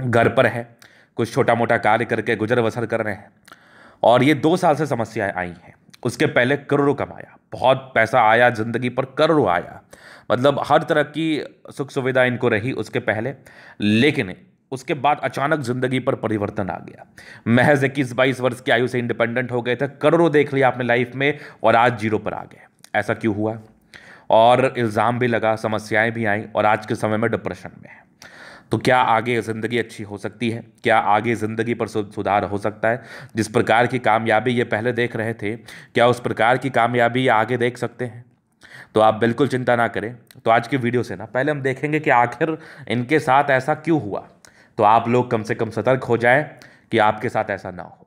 घर पर है कुछ छोटा मोटा कार्य करके गुजर बसर कर रहे हैं और ये दो साल से समस्याएं आई हैं उसके पहले करोड़ों कमाया बहुत पैसा आया ज़िंदगी पर करोड़ों आया मतलब हर तरह की सुख सुविधा इनको रही उसके पहले लेकिन उसके बाद अचानक ज़िंदगी पर परिवर्तन आ गया महज इक्कीस बाईस वर्ष की आयु से इंडिपेंडेंट हो गए थे करोड़ों देख लिया आपने लाइफ में और आज जीरो पर आ गए ऐसा क्यों हुआ और इल्ज़ाम भी लगा समस्याएं भी आई और आज के समय में डिप्रेशन में है तो क्या आगे ज़िंदगी अच्छी हो सकती है क्या आगे ज़िंदगी पर सुधार हो सकता है जिस प्रकार की कामयाबी ये पहले देख रहे थे क्या उस प्रकार की कामयाबी आगे देख सकते हैं तो आप बिल्कुल चिंता ना करें तो आज की वीडियो से ना पहले हम देखेंगे कि आखिर इनके साथ ऐसा क्यों हुआ तो आप लोग कम से कम सतर्क हो जाएं कि आपके साथ ऐसा ना हो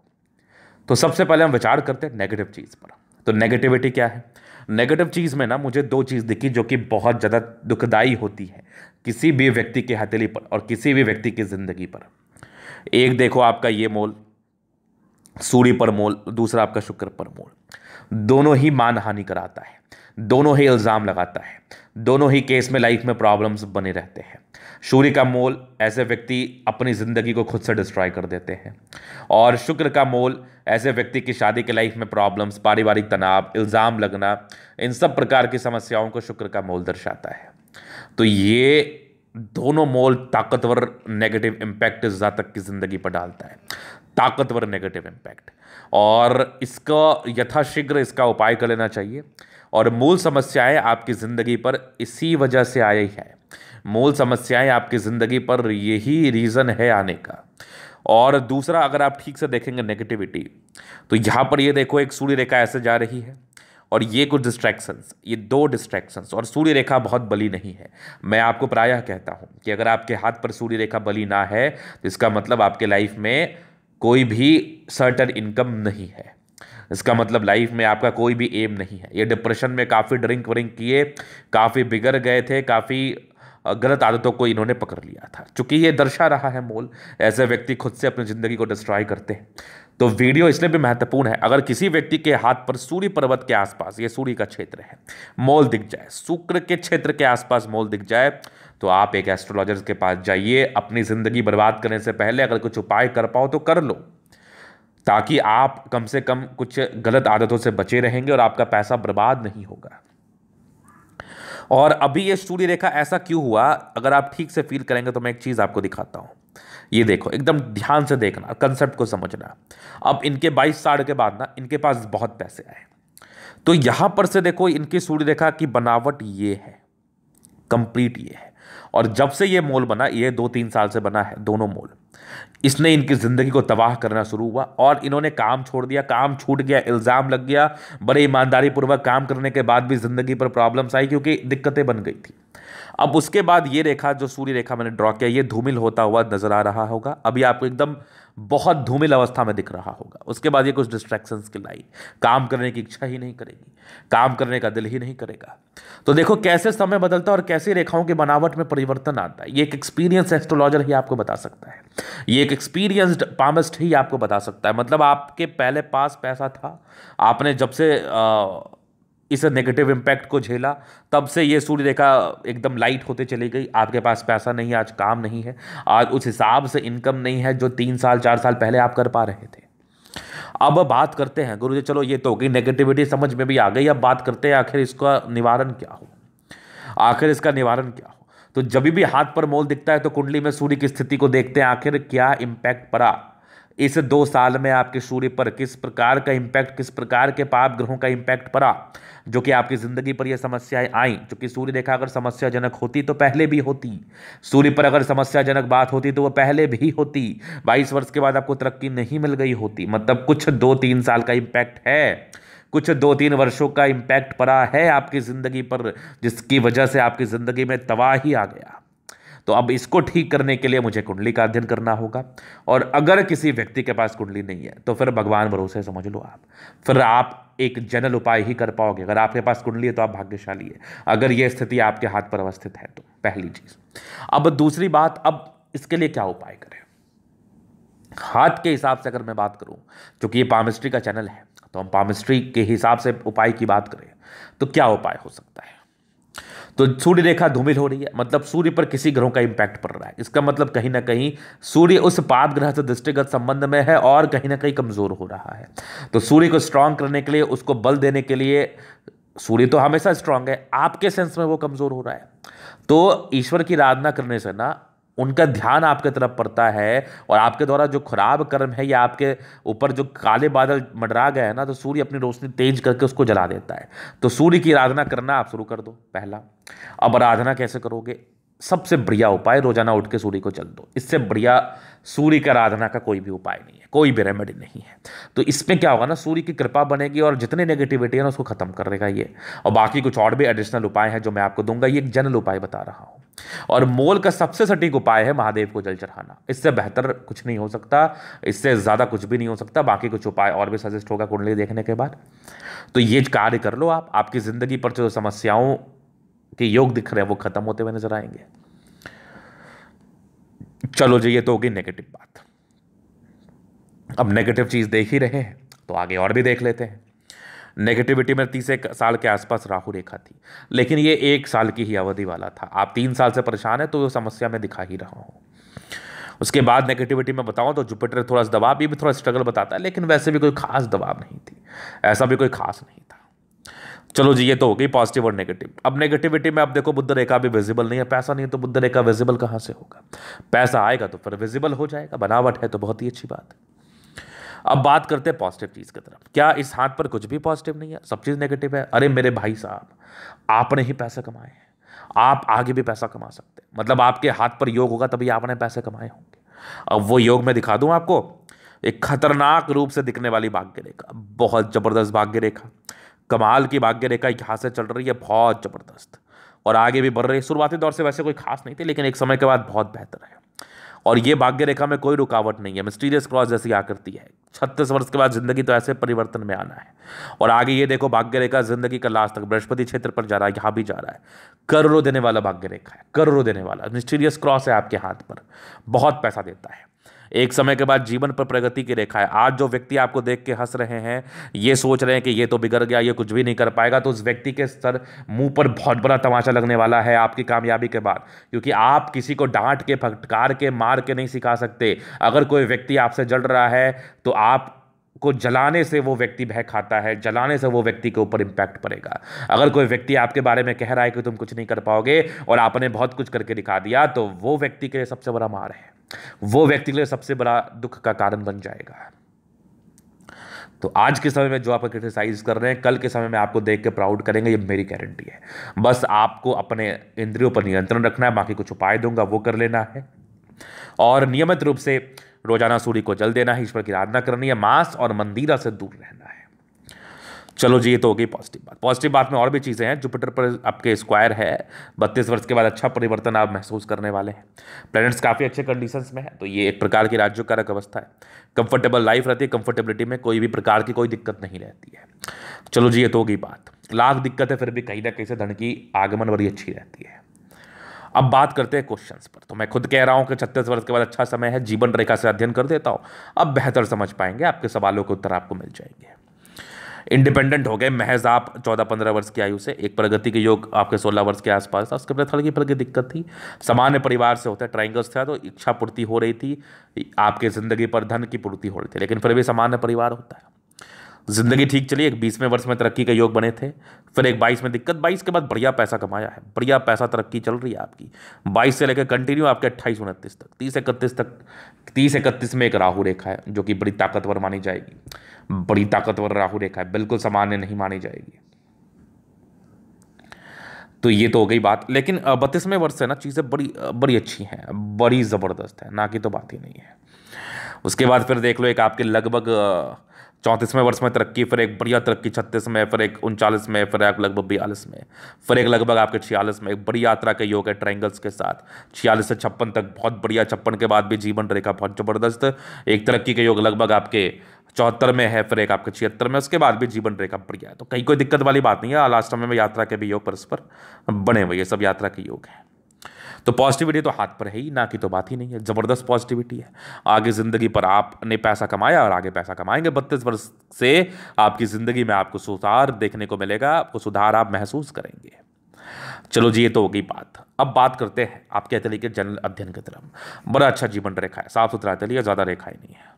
तो सबसे पहले हम विचार करते हैं नेगेटिव चीज़ पर तो नेगेटिविटी क्या है नेगेटिव चीज़ में ना मुझे दो चीज़ दिखी जो कि बहुत ज़्यादा दुखदाई होती है किसी भी व्यक्ति के हथेली पर और किसी भी व्यक्ति की ज़िंदगी पर एक देखो आपका ये मोल सूर्य पर मोल दूसरा आपका शुक्र पर मोल दोनों ही मान हानि कराता है दोनों ही इल्ज़ाम लगाता है दोनों ही केस में लाइफ में प्रॉब्लम्स बने रहते हैं सूर्य का मोल ऐसे व्यक्ति अपनी ज़िंदगी को खुद से डिस्ट्रॉय कर देते हैं और शुक्र का मोल ऐसे व्यक्ति की शादी के लाइफ में प्रॉब्लम्स पारिवारिक तनाव इल्ज़ाम लगना इन सब प्रकार की समस्याओं को शुक्र का मोल दर्शाता है तो ये दोनों मोल ताकतवर नेगेटिव इम्पैक्ट जातक की ज़िंदगी पर डालता है ताकतवर नेगेटिव इम्पैक्ट और इसका यथाशीघ्र इसका उपाय कर लेना चाहिए और मूल समस्याएं आपकी ज़िंदगी पर इसी वजह से आई है मूल समस्याएं आपकी ज़िंदगी पर यही रीज़न है आने का और दूसरा अगर आप ठीक से देखेंगे नेगेटिविटी तो यहाँ पर ये देखो एक सूर्य रेखा ऐसे जा रही है और ये कुछ डिस्ट्रैक्शंस ये दो डिस्ट्रैक्शंस और सूर्य रेखा बहुत बली नहीं है मैं आपको प्रायः कहता हूँ कि अगर आपके हाथ पर सूर्य रेखा बली ना है तो इसका मतलब आपके लाइफ में कोई भी सर्टन इनकम नहीं है इसका मतलब लाइफ में आपका कोई भी एम नहीं है ये डिप्रेशन में काफ़ी ड्रिंक व्रिंक किए काफ़ी बिगड़ गए थे काफ़ी गलत आदतों को इन्होंने पकड़ लिया था चूंकि ये दर्शा रहा है मोल ऐसे व्यक्ति खुद से अपनी ज़िंदगी को डिस्ट्रॉय करते हैं तो वीडियो इसलिए भी महत्वपूर्ण है अगर किसी व्यक्ति के हाथ पर सूर्य पर्वत के आसपास ये सूर्य का क्षेत्र है मोल दिख जाए शुक्र के क्षेत्र के आसपास मोल दिख जाए तो आप एक एस्ट्रोलॉजर के पास जाइए अपनी ज़िंदगी बर्बाद करने से पहले अगर कुछ उपाय कर पाओ तो कर लो ताकि आप कम से कम कुछ गलत आदतों से बचे रहेंगे और आपका पैसा बर्बाद नहीं होगा और अभी ये सूर्य रेखा ऐसा क्यों हुआ अगर आप ठीक से फील करेंगे तो मैं एक चीज़ आपको दिखाता हूँ ये देखो एकदम ध्यान से देखना कंसेप्ट को समझना अब इनके बाईस साल के बाद ना इनके पास बहुत पैसे आए तो यहाँ पर से देखो इनकी सूर्य रेखा की बनावट ये है कंप्लीट ये है और जब से ये मॉल बना ये दो तीन साल से बना है दोनों मॉल इसने इनकी ज़िंदगी को तबाह करना शुरू हुआ और इन्होंने काम छोड़ दिया काम छूट गया इल्ज़ाम लग गया बड़े ईमानदारी पूर्वक काम करने के बाद भी ज़िंदगी पर प्रॉब्लम्स आई क्योंकि दिक्कतें बन गई थी अब उसके बाद ये रेखा जो सूर्य रेखा मैंने ड्रॉ किया ये धूमिल होता हुआ नज़र आ रहा होगा अभी आपको एकदम बहुत धूमिल अवस्था में दिख रहा होगा उसके बाद ये कुछ डिस्ट्रैक्शन की लाई काम करने की इच्छा ही नहीं करेगी काम करने का दिल ही नहीं करेगा तो देखो कैसे समय बदलता है और कैसी रेखाओं की बनावट में परिवर्तन आता है ये एक एक्सपीरियंस एस्ट्रोलॉजर ही आपको बता सकता है ये एक एक्सपीरियंस्ड पामिस्ट ही आपको बता सकता है मतलब आपके पहले पास पैसा था आपने जब से आ, इस नेगेटिव इम्पैक्ट को झेला तब से ये सूर्य रेखा एकदम लाइट होते चली गई आपके पास पैसा नहीं आज काम नहीं है आज उस हिसाब से इनकम नहीं है जो तीन साल चार साल पहले आप कर पा रहे थे अब बात करते हैं गुरु जी चलो ये तो हो गई नेगेटिविटी समझ में भी आ गई अब बात करते हैं आखिर इसका निवारण क्या हो आखिर इसका निवारण क्या हो तो जब भी हाथ पर मोल दिखता है तो कुंडली में सूर्य की स्थिति को देखते हैं आखिर क्या इम्पैक्ट पड़ा इस दो साल में आपके सूर्य पर किस प्रकार का इम्पैक्ट किस प्रकार के पाप ग्रहों का इम्पैक्ट पड़ा जो कि आपकी ज़िंदगी पर यह समस्याएं आई क्योंकि सूर्य देखा अगर समस्याजनक होती तो पहले भी होती सूर्य पर अगर समस्याजनक बात होती तो वो पहले भी होती बाईस वर्ष के बाद आपको तरक्की नहीं मिल गई होती मतलब कुछ दो तीन साल का इम्पैक्ट है कुछ दो तीन वर्षों का इम्पैक्ट पड़ा है आपकी ज़िंदगी पर जिसकी वजह से आपकी ज़िंदगी में तबाही आ गया तो अब इसको ठीक करने के लिए मुझे कुंडली का अध्ययन करना होगा और अगर किसी व्यक्ति के पास कुंडली नहीं है तो फिर भगवान भरोसे समझ लो आप फिर आप एक जनरल उपाय ही कर पाओगे अगर आपके पास कुंडली है तो आप भाग्यशाली है अगर ये स्थिति आपके हाथ पर अवस्थित है तो पहली चीज़ अब दूसरी बात अब इसके लिए क्या उपाय करें हाथ के हिसाब से अगर मैं बात करूं क्योंकि ये पामिस्ट्री का चैनल है तो हम पामिस्ट्री के हिसाब से उपाय की बात करें तो क्या उपाय हो सकता है तो सूर्य रेखा धूमिल हो रही है मतलब सूर्य पर किसी ग्रहों का इंपैक्ट पड़ रहा है इसका मतलब कहीं ना कहीं सूर्य उस पाप ग्रह से दृष्टिगत संबंध में है और कहीं ना कहीं कमज़ोर हो रहा है तो सूर्य को स्ट्रांग करने के लिए उसको बल देने के लिए सूर्य तो हमेशा स्ट्रांग है आपके सेंस में वो कमज़ोर हो रहा है तो ईश्वर की आराधना करने से ना उनका ध्यान आपके तरफ पड़ता है और आपके द्वारा जो खराब कर्म है या आपके ऊपर जो काले बादल मंडरा गए हैं ना तो सूर्य अपनी रोशनी तेज करके उसको जला देता है तो सूर्य की आराधना करना आप शुरू कर दो पहला अब आराधना कैसे करोगे सबसे बढ़िया उपाय रोजाना उठ के सूर्य को चल दो इससे बढ़िया सूर्य का आराधना का कोई भी उपाय नहीं है कोई भी रेमेडी नहीं है तो इसमें क्या होगा ना सूर्य की कृपा बनेगी और जितने नेगेटिविटी है ना उसको खत्म कर देगा ये और बाकी कुछ और भी एडिशनल उपाय हैं जो मैं आपको दूंगा ये एक जनरल उपाय बता रहा हूँ और मोल का सबसे सटीक उपाय है महादेव को जल चढ़ाना इससे बेहतर कुछ नहीं हो सकता इससे ज़्यादा कुछ भी नहीं हो सकता बाकी कुछ उपाय और भी सजेस्ट होगा कुंडली देखने के बाद तो ये कार्य कर लो आप आपकी ज़िंदगी पर जो समस्याओं के योग दिख रहे हैं वो ख़त्म होते हुए नजर आएंगे चलो जी ये तो होगी नेगेटिव बात अब नेगेटिव चीज़ देख ही रहे हैं तो आगे और भी देख लेते हैं नेगेटिविटी में तीस एक साल के आसपास राहु रेखा थी लेकिन ये एक साल की ही अवधि वाला था आप तीन साल से परेशान है तो समस्या में दिखा ही रहा हूँ उसके बाद नेगेटिविटी में बताऊँ तो जुपिटर थोड़ा सा दबाव ये भी थोड़ा स्ट्रगल बताता है लेकिन वैसे भी कोई खास दबाव नहीं थी ऐसा भी कोई खास नहीं था चलो जी ये तो हो गई पॉजिटिव और नेगेटिव अब नेगेटिविटी में आप देखो बुद्ध रेखा भी विजिबल नहीं है पैसा नहीं है तो बुद्ध रेखा विजिबल कहाँ से होगा पैसा आएगा तो फिर विजिबल हो जाएगा बनावट है तो बहुत ही अच्छी बात है अब बात करते हैं पॉजिटिव चीज़ की तरफ क्या इस हाथ पर कुछ भी पॉजिटिव नहीं है सब चीज़ नेगेटिव है अरे मेरे भाई साहब आपने ही पैसे कमाए हैं आप आगे भी पैसा कमा सकते हैं मतलब आपके हाथ पर योग होगा तभी आपने पैसे कमाए होंगे अब वो योग मैं दिखा दूँ आपको एक खतरनाक रूप से दिखने वाली भाग्य रेखा बहुत ज़बरदस्त भाग्य रेखा कमाल की भाग्य रेखा यहाँ से चल रही है बहुत ज़बरदस्त और आगे भी बढ़ रही है शुरुआती दौर से वैसे कोई खास नहीं थी लेकिन एक समय के बाद बहुत बेहतर है और ये भाग्य रेखा में कोई रुकावट नहीं है मिस्टीरियस क्रॉस जैसी आकृति है छत्तीस वर्ष के बाद जिंदगी तो ऐसे परिवर्तन में आना है और आगे ये देखो भाग्य रेखा जिंदगी का लास्ट तक बृहस्पति क्षेत्र पर जा रहा है यहाँ भी जा रहा है करोड़ों देने वाला भाग्य रेखा है करोड़ों देने वाला मिस्टीरियस क्रॉस है आपके हाथ पर बहुत पैसा देता है एक समय के बाद जीवन पर प्रगति की रेखा है आज जो व्यक्ति आपको देख के हंस रहे हैं ये सोच रहे हैं कि ये तो बिगड़ गया ये कुछ भी नहीं कर पाएगा तो उस व्यक्ति के सर मुंह पर बहुत बड़ा तमाशा लगने वाला है आपकी कामयाबी के बाद क्योंकि आप किसी को डांट के फटकार के मार के नहीं सिखा सकते अगर कोई व्यक्ति आपसे जल रहा है तो आप को जलाने से वो व्यक्ति बह खाता है जलाने से वो व्यक्ति के ऊपर इम्पैक्ट पड़ेगा अगर कोई व्यक्ति आपके बारे में कह रहा है कि तुम कुछ नहीं कर पाओगे और आपने बहुत कुछ करके दिखा दिया तो वो व्यक्ति के लिए सबसे बड़ा मार है वो व्यक्ति के लिए सबसे बड़ा दुख का कारण बन जाएगा तो आज के समय में जो आप क्रिटिसाइज कर रहे हैं कल के समय में आपको देख के प्राउड करेंगे ये मेरी गारंटी है बस आपको अपने इंद्रियों पर नियंत्रण रखना है बाकी कुछ उपाय दूंगा वो कर लेना है और नियमित रूप से रोजाना सूर्य को जल देना है ईश्वर की आराधना करनी है मांस और मंदिरा से दूर रहना चलो जी ये तो हो गई पॉजिटिव बात पॉजिटिव बात में और भी चीज़ें हैं जुपिटर पर आपके स्क्वायर है बत्तीस वर्ष के बाद अच्छा परिवर्तन आप महसूस करने वाले हैं प्लैनेट्स काफ़ी अच्छे कंडीशन में है तो ये एक प्रकार की राज्यकारक अवस्था है कंफर्टेबल लाइफ रहती है कंफर्टेबिलिटी में कोई भी प्रकार की कोई दिक्कत नहीं रहती है चलो जी ये तो होगी बात लाख दिक्कत है फिर भी कहीं ना कहीं से धन की आगमन बड़ी अच्छी रहती है अब बात करते हैं क्वेश्चंस पर तो मैं खुद कह रहा हूं कि छत्तीस वर्ष के बाद अच्छा समय है जीवन रेखा से अध्ययन कर देता हूं अब बेहतर समझ पाएंगे आपके सवालों के उत्तर आपको मिल जाएंगे इंडिपेंडेंट हो गए महज आप चौदह पंद्रह वर्ष की आयु से एक प्रगति के योग आपके सोलह वर्ष के आसपास था उसके बाद थोड़ी की दिक्कत थी सामान्य परिवार से होता है ट्राइंगल्स था तो इच्छा पूर्ति हो रही थी आपके ज़िंदगी पर धन की पूर्ति हो रही थी लेकिन फिर भी सामान्य परिवार होता है ज़िंदगी ठीक चली एक बीसवें वर्ष में तरक्की के योग बने थे फिर एक बाईस में दिक्कत बाईस के बाद बढ़िया पैसा कमाया है बढ़िया पैसा तरक्की चल रही है आपकी बाईस से लेकर कंटिन्यू आपके अट्ठाईस उनतीस तक तीस इकतीस तक तीस इकतीस में एक राहु रेखा है जो कि बड़ी ताकतवर मानी जाएगी बड़ी ताकतवर राहु रेखा है बिल्कुल सामान्य नहीं मानी जाएगी तो ये तो हो गई बात लेकिन बत्तीसवें वर्ष से ना चीज़ें बड़ी बड़ी अच्छी हैं बड़ी ज़बरदस्त है ना कि तो बात ही नहीं है उसके बाद फिर देख लो एक आपके लगभग चौंतीसवें वर्ष में तरक्की फिर एक बढ़िया तरक्की छत्तीस में फिर एक उनचालीस में फिर आप लगभग बयालीस में फिर एक लगभग आपके छियालीस में एक बड़ी यात्रा के योग है ट्राइंगल्स के साथ छियालीस से छप्पन तक बहुत बढ़िया छप्पन के बाद भी जीवन रेखा बहुत ज़बरदस्त एक तरक्की के योग लगभग आपके चौहत्तर में है फिर एक आपके छिहत्तर में उसके बाद भी जीवन रेखा बढ़िया है तो कहीं कोई दिक्कत वाली बात नहीं है लास्ट समय में यात्रा के भी योग परस्पर बने हुए ये सब यात्रा के योग हैं तो पॉजिटिविटी तो हाथ पर है ही ना कि तो बात ही नहीं है ज़बरदस्त पॉजिटिविटी है आगे ज़िंदगी पर आपने पैसा कमाया और आगे पैसा कमाएंगे बत्तीस वर्ष से आपकी ज़िंदगी में आपको सुधार देखने को मिलेगा आपको सुधार आप महसूस करेंगे चलो जी ये तो हो गई बात अब बात करते हैं आपके तरीके जनरल अध्ययन के तरफ बड़ा अच्छा जीवन रेखा है साफ सुथरा तलिए ज़्यादा ही नहीं है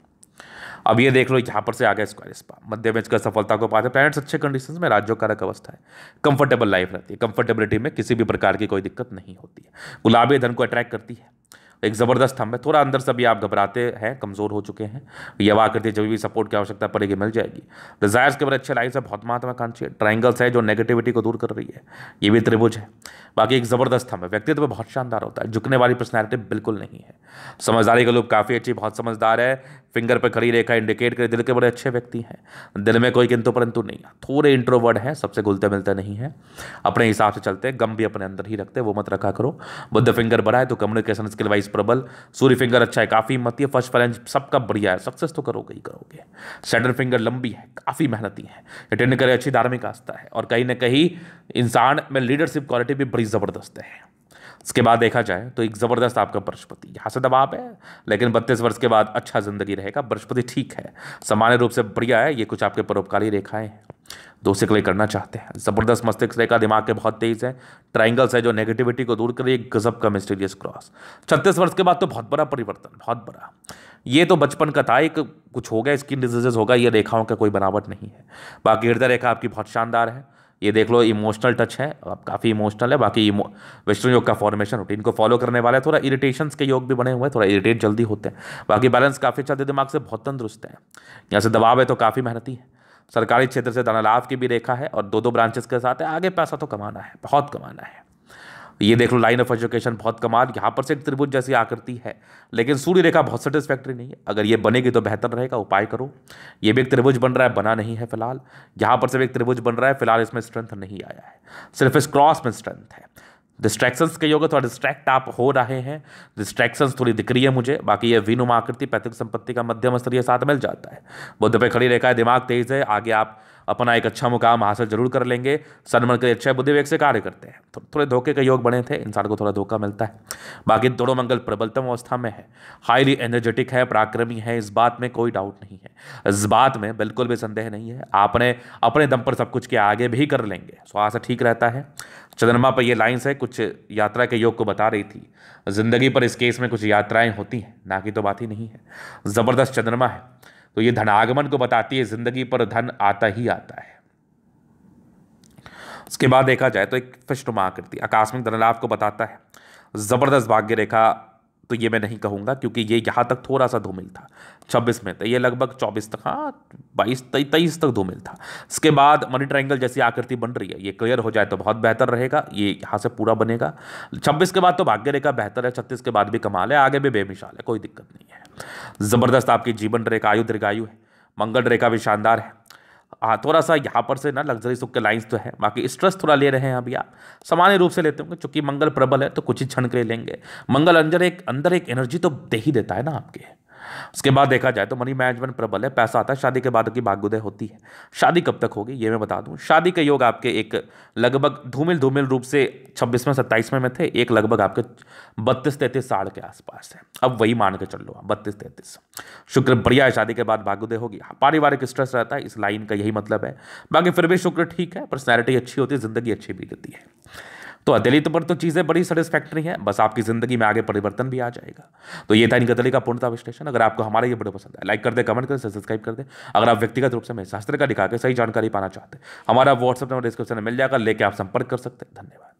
अब ये देख लो यहाँ पर से आ गया स्क्वायर स्पा मध्य बेच का सफलता को पाते प्लैनेट्स अच्छे कंडीशन में राज्यों अवस्था है कंफर्टेबल लाइफ रहती है कंफर्टेबिलिटी में किसी भी प्रकार की कोई दिक्कत नहीं होती है गुलाबी धन को अट्रैक्ट करती है एक ज़बरदस्त थंब है थोड़ा अंदर से भी आप घबराते हैं कमज़ोर हो चुके हैं यह करती है जब भी सपोर्ट की आवश्यकता पड़ेगी मिल जाएगी डिजायर्स के बारे अच्छे लाइफ है बहुत महत्वाकांक्षी है ट्राइंगल्स है जो नेगेटिविटी को दूर कर रही है ये भी त्रिभुज है बाकी एक ज़बरदस्त थंब है व्यक्तित्व बहुत शानदार होता है झुकने वाली पर्सनैलिटी बिल्कुल नहीं है समझदारी का लोग काफ़ी अच्छी बहुत समझदार है फिंगर पर खड़ी रेखा इंडिकेट करे दिल के बड़े अच्छे व्यक्ति हैं दिल में कोई किंतु परंतु नहीं है थोड़े इंट्रोवर्ड हैं सबसे घुलते मिलते नहीं हैं अपने हिसाब से चलते हैं गम भी अपने अंदर ही रखते वो मत रखा करो बुद्ध फिंगर बड़ा है तो कम्युनिकेशन स्किल वाइज प्रबल सूर्य फिंगर अच्छा है काफ़ी मत है फर्स्ट फैलेंज सबका बढ़िया है सक्सेस तो करोगे ही करोगे सेटर फिंगर लंबी है काफ़ी मेहनती है अटेंड करे अच्छी धार्मिक आस्था है और कहीं ना कहीं इंसान में लीडरशिप क्वालिटी भी बड़ी ज़बरदस्त है इसके बाद देखा जाए तो एक ज़बरदस्त आपका बृहस्पति यहाँ से दबाव है लेकिन बत्तीस वर्ष के बाद अच्छा ज़िंदगी रहेगा बृहस्पति ठीक है सामान्य रूप से बढ़िया है ये कुछ आपके परोपकारी रेखाएं हैं दोस्त के लिए करना चाहते हैं ज़बरदस्त मस्तिष्क रेखा दिमाग के बहुत तेज़ है ट्राइंगल्स है जो नेगेटिविटी को दूर करिए गजब का मिस्टीरियस क्रॉस छत्तीस वर्ष के बाद तो बहुत बड़ा परिवर्तन बहुत बड़ा ये तो बचपन का था एक कुछ हो गया स्किन डिजीजेज होगा ये रेखाओं का कोई बनावट नहीं है बाकी हृदय रेखा आपकी बहुत शानदार है ये देख लो इमोशनल टच है अब काफ़ी इमोशनल है बाकी वेस्टर्न योग का फॉर्मेशन रूटीन को फॉलो करने वाला है थोड़ा इरिटेशंस के योग भी बने हुए हैं थोड़ा इरिटेट जल्दी होते हैं बाकी बैलेंस काफ़ी अच्छा दिमाग से बहुत तंदुरुस्त है यहाँ से दबाव है तो काफ़ी मेहनती है सरकारी क्षेत्र से धनलाभ की भी रेखा है और दो दो ब्रांचेस के साथ है आगे पैसा तो कमाना है बहुत कमाना है ये देख लो लाइन ऑफ एजुकेशन बहुत कमाल यहाँ पर से एक त्रिभुज जैसी आकृति है लेकिन सूर्य रेखा बहुत सेटिस्फैक्ट्री नहीं है अगर ये बनेगी तो बेहतर रहेगा उपाय करो ये भी एक त्रिभुज बन रहा है बना नहीं है फिलहाल यहाँ पर से भी एक त्रिभुज बन रहा है फिलहाल इसमें स्ट्रेंथ नहीं आया है सिर्फ इस क्रॉस में स्ट्रेंथ है डिस्ट्रैक्शंस के योग थोड़ा डिस्ट्रैक्ट आप हो रहे हैं डिस्ट्रैक्शंस थोड़ी दिख रही है मुझे बाकी ये विनुमाकृति पैतृक संपत्ति का मध्यम स्तरीय साथ मिल जाता है बुद्ध पे खड़ी रेखा है दिमाग तेज है आगे आप अपना एक अच्छा मुकाम हासिल जरूर कर लेंगे सन्मन के अच्छे बुद्धि विवेक से कार्य करते हैं थो, थोड़े धोखे के योग बने थे इंसान को थोड़ा धोखा मिलता है बाकी दोनों मंगल प्रबलतम अवस्था में है हाईली एनर्जेटिक है पराक्रमी है इस बात में कोई डाउट नहीं है इस बात में बिल्कुल भी संदेह नहीं है आपने अपने दम पर सब कुछ के आगे भी कर लेंगे स्वास्थ्य ठीक रहता है चंद्रमा पर ये लाइन्स है कुछ यात्रा के योग को बता रही थी ज़िंदगी पर इस केस में कुछ यात्राएं होती हैं ना कि तो बात ही नहीं है ज़बरदस्त चंद्रमा है तो ये धनागमन को बताती है जिंदगी पर धन आता ही आता है उसके बाद देखा जाए तो एक फिशनुमा आकृति आकस्मिक धनलाभ को बताता है ज़बरदस्त भाग्य रेखा तो ये मैं नहीं कहूँगा क्योंकि ये यहाँ तक थोड़ा सा धूमिल था छब्बीस में तो ये लगभग चौबीस तक हाँ बाईस तेईस तक धूमिल था इसके बाद मनी ट्रायंगल जैसी आकृति बन रही है ये क्लियर हो जाए तो बहुत बेहतर रहेगा ये यहाँ से पूरा बनेगा छब्बीस के बाद तो भाग्य रेखा बेहतर है छत्तीस के बाद भी कमाल है आगे भी बेमिसाल है कोई दिक्कत नहीं है ज़बरदस्त आपकी जीवन रेखा आयु दीर्घायु है मंगल रेखा भी शानदार है हाँ थोड़ा सा यहाँ पर से ना लग्जरी सुख के लाइंस तो है बाकी स्ट्रेस थोड़ा ले रहे हैं अभी आप सामान्य रूप से लेते होंगे चूंकि मंगल प्रबल है तो कुछ ही क्षण के लेंगे मंगल अंदर एक अंदर एक एनर्जी तो दे ही देता है ना आपके उसके बाद देखा जाए तो मनी मैनेजमेंट प्रबल है पैसा आता है शादी के बाद की भागुदय होती है शादी कब तक होगी ये मैं बता दूं शादी के योग आपके एक लगभग धूमिल धूमिल रूप से छब्बीसवें सत्ताईसवें में थे एक लगभग आपके बत्तीस तैंतीस साल के आसपास है अब वही मान के चल लो आप बत्तीस तैंतीस शुक्र बढ़िया है शादी के बाद भागुदय होगी हाँ, पारिवारिक स्ट्रेस रहता है इस लाइन का यही मतलब है बाकी फिर भी शुक्र ठीक है पर्सनैलिटी अच्छी होती है ज़िंदगी अच्छी बीतती है तो अतेली पर तो चीज़ें बड़ी सेटिस्फैक्ट्री हैं बस आपकी ज़िंदगी में आगे परिवर्तन भी आ जाएगा तो ये था इनका अतली का पूर्णता विश्लेषण अगर आपको हमारा ये वीडियो पसंद है लाइक कर दे कमेंट कर दे सब्सक्राइब कर दे अगर आप व्यक्तिगत रूप से मैं शास्त्र का दिखा के सही जानकारी पाना चाहते हैं हमारा व्हाट्सअप नंबर डिस्क्रिप्शन में मिल जाएगा लेके आप संपर्क कर सकते हैं धन्यवाद